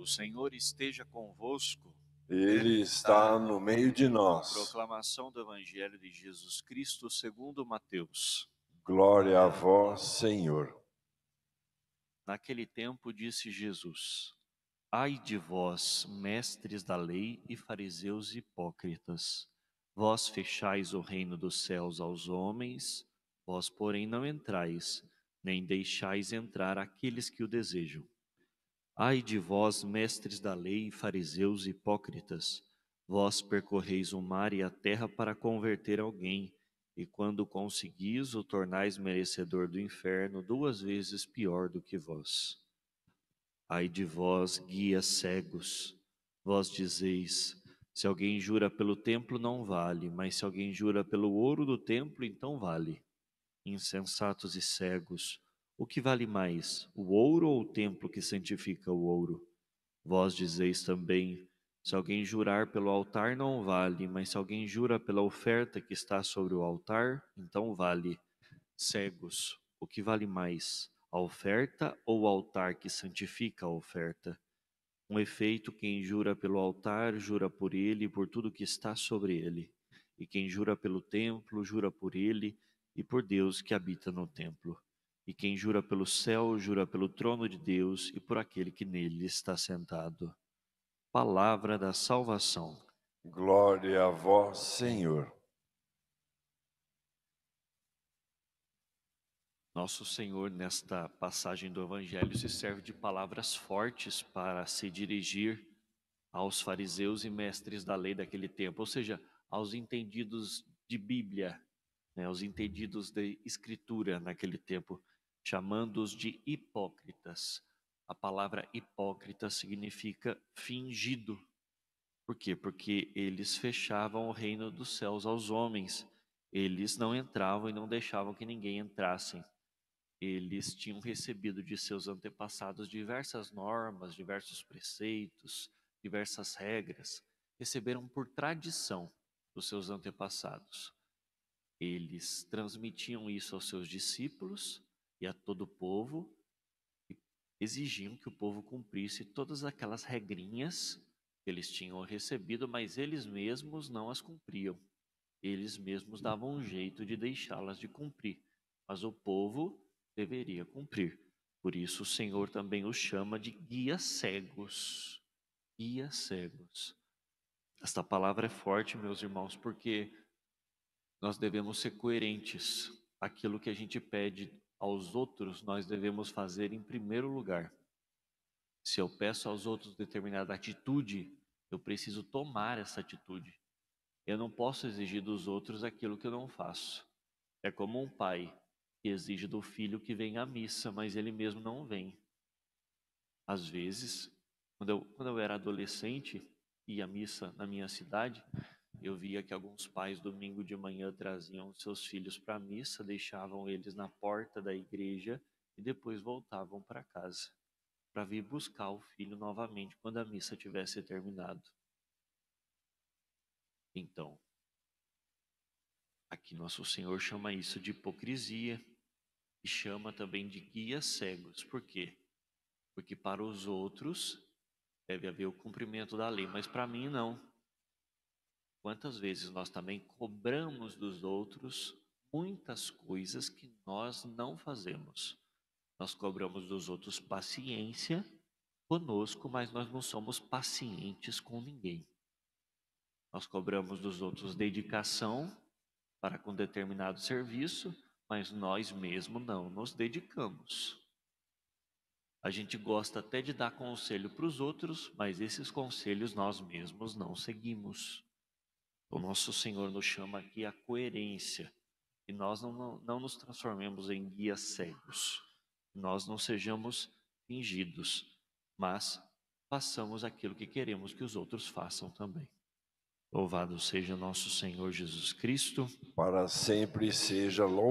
O Senhor esteja convosco. Ele está no meio de nós. Proclamação do Evangelho de Jesus Cristo segundo Mateus. Glória a vós, Senhor. Naquele tempo disse Jesus: Ai de vós, mestres da lei e fariseus hipócritas, vós fechais o reino dos céus aos homens, vós, porém, não entrais, nem deixais entrar aqueles que o desejam. Ai de vós, mestres da lei, fariseus hipócritas, vós percorreis o mar e a terra para converter alguém, e quando conseguis, o tornais merecedor do inferno, duas vezes pior do que vós. Ai de vós, guias cegos, vós dizeis: se alguém jura pelo templo, não vale, mas se alguém jura pelo ouro do templo, então vale. Insensatos e cegos, o que vale mais, o ouro ou o templo que santifica o ouro? Vós dizeis também: se alguém jurar pelo altar, não vale, mas se alguém jura pela oferta que está sobre o altar, então vale. Cegos, o que vale mais, a oferta ou o altar que santifica a oferta? Um efeito, quem jura pelo altar, jura por ele e por tudo que está sobre ele. E quem jura pelo templo, jura por ele e por Deus que habita no templo. E quem jura pelo céu, jura pelo trono de Deus e por aquele que nele está sentado. Palavra da salvação. Glória a vós, Senhor. Nosso Senhor, nesta passagem do Evangelho, se serve de palavras fortes para se dirigir aos fariseus e mestres da lei daquele tempo, ou seja, aos entendidos de Bíblia, né, aos entendidos de Escritura naquele tempo chamando-os de hipócritas. A palavra hipócrita significa fingido. Por quê? Porque eles fechavam o reino dos céus aos homens. Eles não entravam e não deixavam que ninguém entrasse. Eles tinham recebido de seus antepassados diversas normas, diversos preceitos, diversas regras. Receberam por tradição dos seus antepassados. Eles transmitiam isso aos seus discípulos e a todo o povo, e exigiam que o povo cumprisse todas aquelas regrinhas que eles tinham recebido, mas eles mesmos não as cumpriam. Eles mesmos davam um jeito de deixá-las de cumprir, mas o povo deveria cumprir. Por isso o Senhor também os chama de guias cegos. Guias cegos. Esta palavra é forte, meus irmãos, porque nós devemos ser coerentes aquilo que a gente pede aos outros, nós devemos fazer em primeiro lugar. Se eu peço aos outros determinada atitude, eu preciso tomar essa atitude. Eu não posso exigir dos outros aquilo que eu não faço. É como um pai que exige do filho que venha à missa, mas ele mesmo não vem. Às vezes, quando eu, quando eu era adolescente, ia à missa na minha cidade, eu via que alguns pais domingo de manhã traziam seus filhos para a missa, deixavam eles na porta da igreja e depois voltavam para casa, para vir buscar o filho novamente quando a missa tivesse terminado. Então, aqui nosso Senhor chama isso de hipocrisia e chama também de guias cegos. Por quê? Porque para os outros deve haver o cumprimento da lei, mas para mim não. Quantas vezes nós também cobramos dos outros muitas coisas que nós não fazemos. Nós cobramos dos outros paciência conosco, mas nós não somos pacientes com ninguém. Nós cobramos dos outros dedicação para com determinado serviço, mas nós mesmos não nos dedicamos. A gente gosta até de dar conselho para os outros, mas esses conselhos nós mesmos não seguimos. O nosso Senhor nos chama aqui à coerência, e nós não, não, não nos transformemos em guias cegos, nós não sejamos fingidos, mas façamos aquilo que queremos que os outros façam também. Louvado seja nosso Senhor Jesus Cristo. Para sempre seja louvado.